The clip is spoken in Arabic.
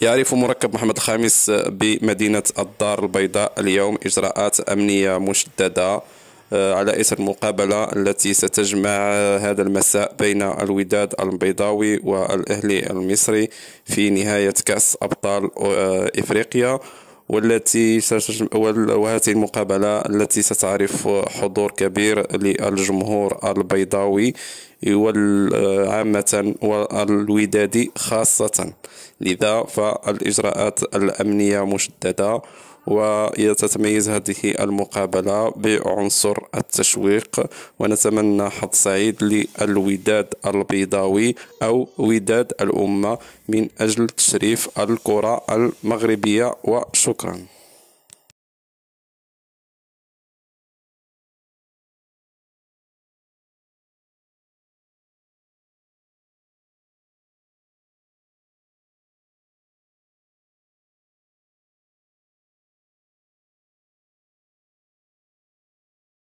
يعرف مركب محمد الخامس بمدينة الدار البيضاء اليوم إجراءات أمنية مشددة آه، على إثر المقابلة التي ستجمع هذا المساء بين الوداد البيضاوي والأهلي المصري في نهاية كأس أبطال آه، إفريقيا والتي وهذه المقابلة التي ستعرف حضور كبير للجمهور البيضاوي والعامة والودادي خاصة لذا فالإجراءات الأمنية مشددة وتتميز هذه المقابلة بعنصر التشويق ونتمنى حظ سعيد للوداد البيضاوي أو وداد الأمة من أجل تشريف الكرة المغربية وشكرا